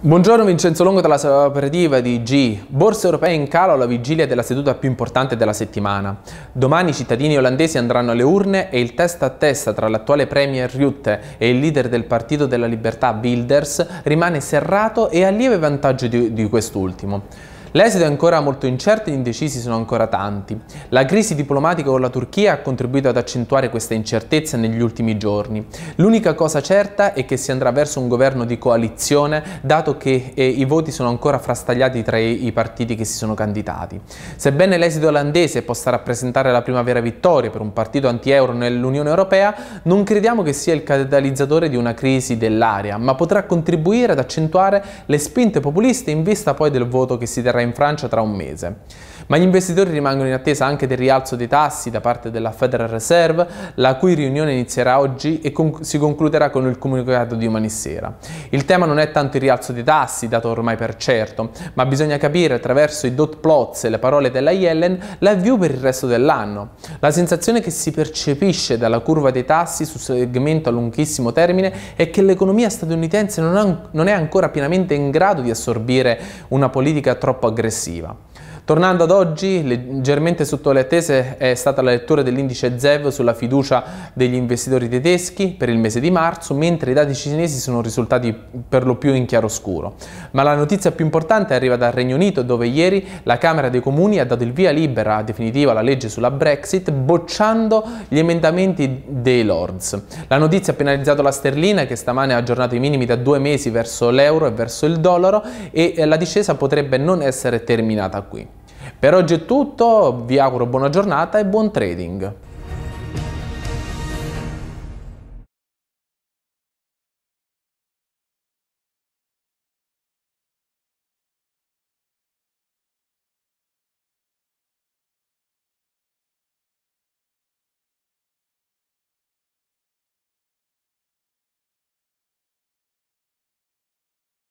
Buongiorno Vincenzo Longo dalla sala operativa di G. Borse europee in calo alla vigilia della seduta più importante della settimana. Domani i cittadini olandesi andranno alle urne e il testa a testa tra l'attuale Premier Rutte e il leader del Partito della Libertà Wilders rimane serrato e a lieve vantaggio di, di quest'ultimo. L'esito è ancora molto incerto e gli indecisi sono ancora tanti. La crisi diplomatica con la Turchia ha contribuito ad accentuare questa incertezza negli ultimi giorni. L'unica cosa certa è che si andrà verso un governo di coalizione, dato che eh, i voti sono ancora frastagliati tra i, i partiti che si sono candidati. Sebbene l'esito olandese possa rappresentare la prima vera vittoria per un partito anti-euro nell'Unione Europea, non crediamo che sia il catalizzatore di una crisi dell'area, ma potrà contribuire ad accentuare le spinte populiste in vista poi del voto che si terrà interverrà in Francia tra un mese. Ma gli investitori rimangono in attesa anche del rialzo dei tassi da parte della Federal Reserve, la cui riunione inizierà oggi e con si concluderà con il comunicato di domani sera. Il tema non è tanto il rialzo dei tassi, dato ormai per certo, ma bisogna capire attraverso i dot plots e le parole della Yellen l'avvio per il resto dell'anno. La sensazione che si percepisce dalla curva dei tassi su segmento a lunghissimo termine è che l'economia statunitense non, non è ancora pienamente in grado di assorbire una politica troppo aggressiva. Tornando ad oggi, leggermente sotto le attese è stata la lettura dell'indice ZEV sulla fiducia degli investitori tedeschi per il mese di marzo, mentre i dati cinesi sono risultati per lo più in chiaroscuro. Ma la notizia più importante arriva dal Regno Unito, dove ieri la Camera dei Comuni ha dato il via libera definitiva alla legge sulla Brexit, bocciando gli emendamenti dei Lords. La notizia ha penalizzato la sterlina, che stamane ha aggiornato i minimi da due mesi verso l'euro e verso il dollaro, e la discesa potrebbe non essere terminata qui. Per oggi è tutto, vi auguro buona giornata e buon trading.